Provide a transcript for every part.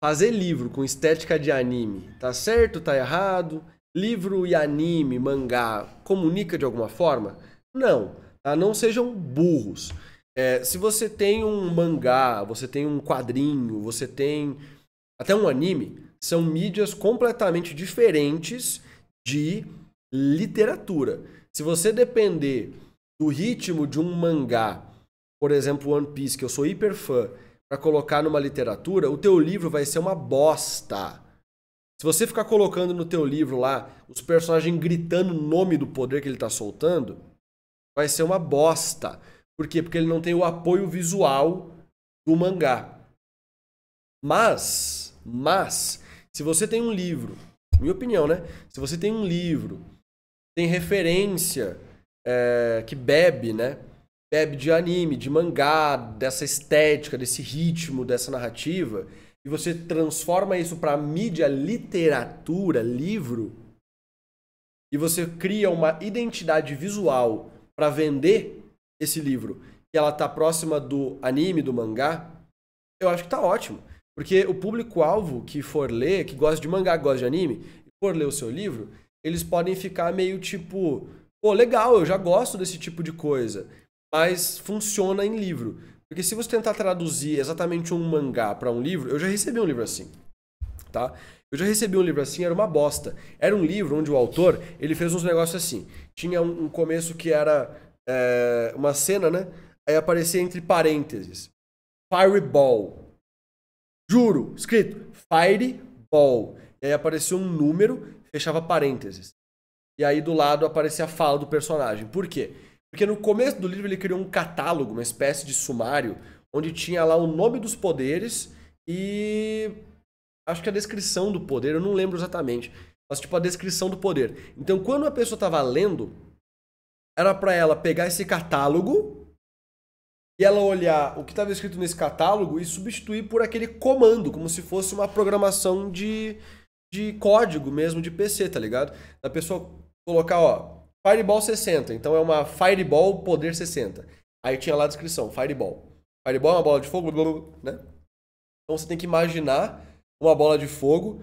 fazer livro com estética de anime, tá certo, tá errado? Livro e anime, mangá, comunica de alguma forma? Não, tá? Não sejam burros. É, se você tem um mangá, você tem um quadrinho, você tem até um anime, são mídias completamente diferentes de literatura. Se você depender do ritmo de um mangá, por exemplo, One Piece, que eu sou hiper fã, para colocar numa literatura, o teu livro vai ser uma bosta. Se você ficar colocando no teu livro lá os personagens gritando o nome do poder que ele está soltando, vai ser uma bosta. Por quê? Porque ele não tem o apoio visual do mangá. Mas, mas, se você tem um livro, minha opinião, né? Se você tem um livro, tem referência é, que bebe, né? bebe né, de anime, de mangá, dessa estética, desse ritmo, dessa narrativa, e você transforma isso para mídia, literatura, livro, e você cria uma identidade visual para vender esse livro, que ela tá próxima do anime, do mangá, eu acho que tá ótimo. Porque o público-alvo que for ler, que gosta de mangá, gosta de anime, for ler o seu livro, eles podem ficar meio tipo, pô, legal, eu já gosto desse tipo de coisa mas funciona em livro. Porque se você tentar traduzir exatamente um mangá para um livro, eu já recebi um livro assim, tá? Eu já recebi um livro assim, era uma bosta. Era um livro onde o autor, ele fez uns negócios assim. Tinha um, começo que era é, uma cena, né? Aí aparecia entre parênteses. Fireball. Juro, escrito Fireball. E aí aparecia um número, fechava parênteses. E aí do lado aparecia a fala do personagem. Por quê? Porque no começo do livro ele criou um catálogo, uma espécie de sumário, onde tinha lá o nome dos poderes e acho que a descrição do poder, eu não lembro exatamente, mas tipo a descrição do poder. Então, quando a pessoa estava lendo, era para ela pegar esse catálogo e ela olhar o que estava escrito nesse catálogo e substituir por aquele comando, como se fosse uma programação de, de código mesmo de PC, tá ligado? Da pessoa colocar, ó, Fireball 60. Então é uma Fireball Poder 60. Aí tinha lá a descrição, Fireball. Fireball é uma bola de fogo, blá, blá, né? Então você tem que imaginar uma bola de fogo,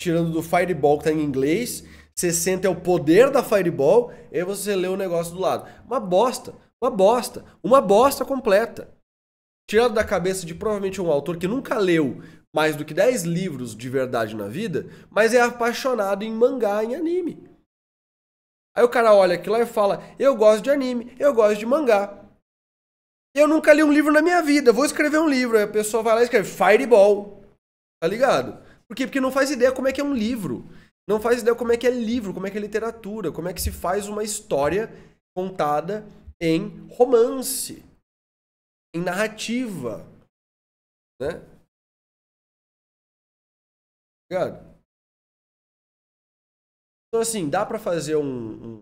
tirando do Fireball que tá em inglês, 60 é o poder da Fireball, e aí você lê o negócio do lado. Uma bosta, uma bosta, uma bosta completa. Tirado da cabeça de provavelmente um autor que nunca leu mais do que 10 livros de verdade na vida, mas é apaixonado em mangá, e anime. Aí o cara olha aquilo lá e fala: Eu gosto de anime, eu gosto de mangá. Eu nunca li um livro na minha vida, vou escrever um livro. Aí a pessoa vai lá e escreve Fireball. Tá ligado? Por quê? Porque não faz ideia como é que é um livro. Não faz ideia como é que é livro, como é que é literatura, como é que se faz uma história contada em romance, em narrativa. Né? Tá ligado. Então, assim, dá para fazer um,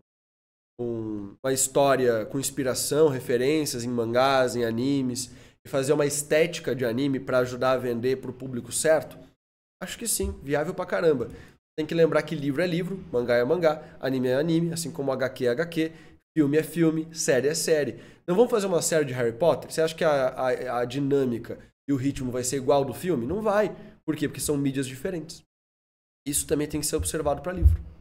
um, uma história com inspiração, referências em mangás, em animes, e fazer uma estética de anime para ajudar a vender para o público certo? Acho que sim, viável pra caramba. Tem que lembrar que livro é livro, mangá é mangá, anime é anime, assim como HQ é HQ, filme é filme, série é série. Não vamos fazer uma série de Harry Potter? Você acha que a, a, a dinâmica e o ritmo vai ser igual do filme? Não vai. Por quê? Porque são mídias diferentes. Isso também tem que ser observado para livro.